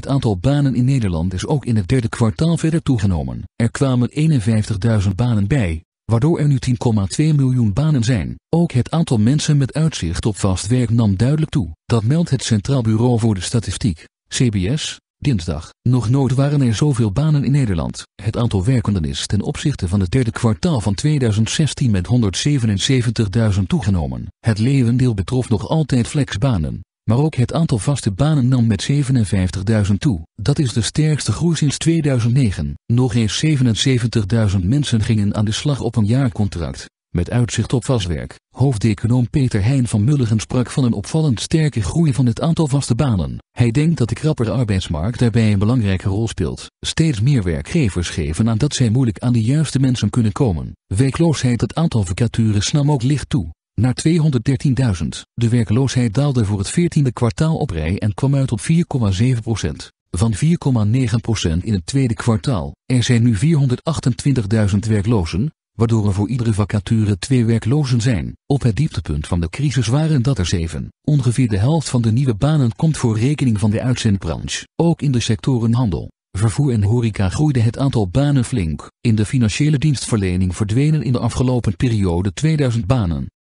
Het aantal banen in Nederland is ook in het derde kwartaal verder toegenomen. Er kwamen 51.000 banen bij, waardoor er nu 10,2 miljoen banen zijn. Ook het aantal mensen met uitzicht op vast werk nam duidelijk toe. Dat meldt het Centraal Bureau voor de Statistiek, CBS, dinsdag. Nog nooit waren er zoveel banen in Nederland. Het aantal werkenden is ten opzichte van het derde kwartaal van 2016 met 177.000 toegenomen. Het levendeel betrof nog altijd flexbanen maar ook het aantal vaste banen nam met 57.000 toe. Dat is de sterkste groei sinds 2009. Nog eens 77.000 mensen gingen aan de slag op een jaarcontract, met uitzicht op vastwerk. Hoofdeconoom Peter Heijn van Mulligen sprak van een opvallend sterke groei van het aantal vaste banen. Hij denkt dat de krappere arbeidsmarkt daarbij een belangrijke rol speelt. Steeds meer werkgevers geven aan dat zij moeilijk aan de juiste mensen kunnen komen. Werkloosheid het aantal vacatures nam ook licht toe naar 213.000. De werkloosheid daalde voor het 14e kwartaal op rij en kwam uit op 4,7 van 4,9% in het tweede kwartaal. Er zijn nu 428.000 werklozen, waardoor er voor iedere vacature twee werklozen zijn. Op het dieptepunt van de crisis waren dat er zeven. Ongeveer de helft van de nieuwe banen komt voor rekening van de uitzendbranche. Ook in de sectoren handel, vervoer en horeca groeide het aantal banen flink. In de financiële dienstverlening verdwenen in de afgelopen periode 2000 banen.